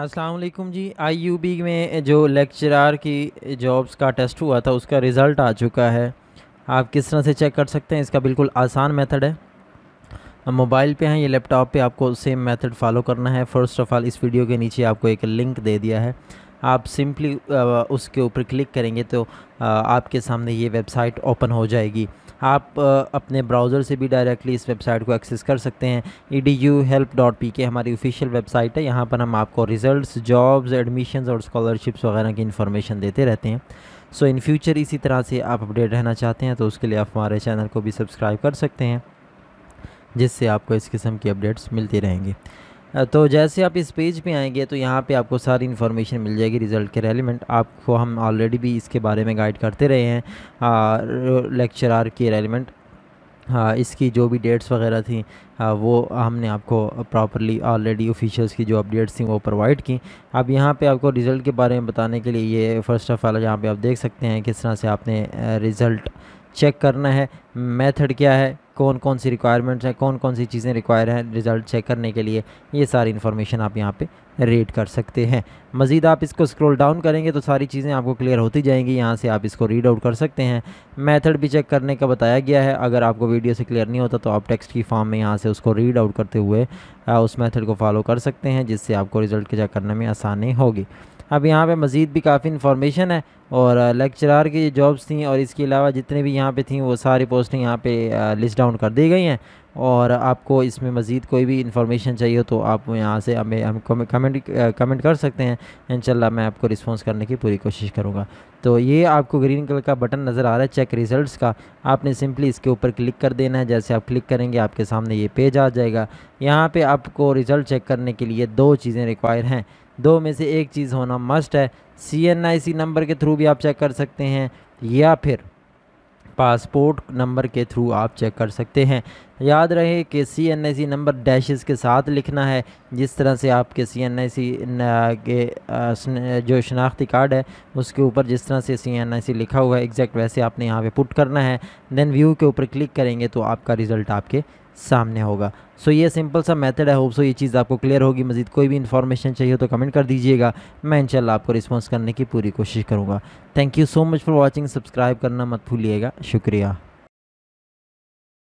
अस्सलाम वालेकुम जी आईयूबी में जो लेक्चरार की जॉब्स का टेस्ट हुआ था उसका रिज़ल्ट आ चुका है आप किस तरह से चेक कर सकते हैं इसका बिल्कुल आसान मेथड है मोबाइल पे हैं ये लैपटॉप पे आपको सेम मेथड फॉलो करना है फ़र्स्ट ऑफ़ ऑल इस वीडियो के नीचे आपको एक लिंक दे दिया है आप सिंपली उसके ऊपर क्लिक करेंगे तो आपके सामने ये वेबसाइट ओपन हो जाएगी आप अपने ब्राउज़र से भी डायरेक्टली इस वेबसाइट को एक्सेस कर सकते हैं E D U help dot P K हमारी ऑफिशियल वेबसाइट है यहाँ पर हम आपको रिज़ल्ट जॉब्स एडमिशन्स और स्कॉलरशिप्स वगैरह की इन्फॉर्मेशन देते रहते हैं सो इन फ्यूचर इसी तरह से आप अपडेट रहना चाहते हैं तो उसके लिए आप हमारे चैनल को भी सब्सक्राइब कर सकते हैं जिससे आपको इस किस्म की अपडेट्स मिलती रहेंगी तो जैसे आप इस पेज पे आएंगे तो यहाँ पे आपको सारी इन्फॉर्मेशन मिल जाएगी रिज़ल्ट के रेलिमेंट आपको हम ऑलरेडी भी इसके बारे में गाइड करते रहे हैं लेक्चरार के रेलिमेंट हाँ इसकी जो भी डेट्स वगैरह थी आ, वो हमने आपको प्रॉपरली ऑलरेडी ऑफिशियल्स की जो अपडेट्स थी वो प्रोवाइड की अब यहाँ पे आपको रिज़ल्ट के बारे में बताने के लिए ये फ़र्स्ट ऑफ़ ऑल यहाँ पे आप देख सकते हैं किस तरह से आपने रिज़ल्ट चेक करना है मेथड क्या है कौन कौन सी रिक्वायरमेंट्स हैं कौन कौन सी चीज़ें रिक्वायर हैं रिज़ल्ट चेक करने के लिए ये सारी इन्फॉर्मेशन आप यहाँ पे रेड कर सकते हैं मज़ीद आप इसको स्क्रॉल डाउन करेंगे तो सारी चीज़ें आपको क्लियर होती जाएंगी यहाँ से आप इसको रीड आउट कर सकते हैं मेथड भी चेक करने का बताया गया है अगर आपको वीडियो से क्लियर नहीं होता तो आप टेक्स्ट की फॉर्म में यहाँ से उसको रीड आउट करते हुए उस मैथड को फॉलो कर सकते हैं जिससे आपको रिज़ल्ट चेक करने में आसानी होगी अब यहाँ पर मज़ीद भी काफ़ी इन्फॉर्मेशन है और लेक्चरार की जॉब्स थी और इसके अलावा जितने भी यहाँ पे थी वो सारी पोस्टें यहाँ पे लिस्ट डाउन कर दी गई हैं और आपको इसमें मज़ीद कोई भी इंफॉर्मेशन चाहिए हो तो आप यहाँ से हमें हम कमेंट कमेंट कर सकते हैं इन मैं आपको रिस्पॉन्स करने की पूरी कोशिश करूँगा तो ये आपको ग्रीन कलर का बटन नज़र आ रहा है चेक रिज़ल्ट का आपने सिंपली इसके ऊपर क्लिक कर देना है जैसे आप क्लिक करेंगे आपके सामने ये पेज आ जाएगा यहाँ पर आपको रिज़ल्ट चेक करने के लिए दो चीज़ें रिक्वायर हैं दो में से एक चीज़ होना मस्ट है C N I C number के थ्रू भी आप चेक कर सकते हैं या फिर पासपोर्ट नंबर के थ्रू आप चेक कर सकते हैं याद रहे कि C N I C number dashes के साथ लिखना है जिस तरह से आपके सी एन आई सी के जो शनाख्ती कार्ड है उसके ऊपर जिस तरह से सी एन आई सी लिखा हुआ है एग्जैक्ट वैसे आपने यहाँ पे पुट करना है देन व्यू के ऊपर क्लिक करेंगे तो आपका रिज़ल्ट आपके सामने होगा सो so, ये सिंपल सा मेथड है होप सो ये चीज़ आपको क्लियर होगी मजीद कोई भी इन्फॉर्मेशन चाहिए तो कमेंट कर दीजिएगा मैं इंशाल्लाह आपको रिस्पॉन्स करने की पूरी कोशिश करूँगा thank you so much for watching subscribe करना मत भूलिएगा शुक्रिया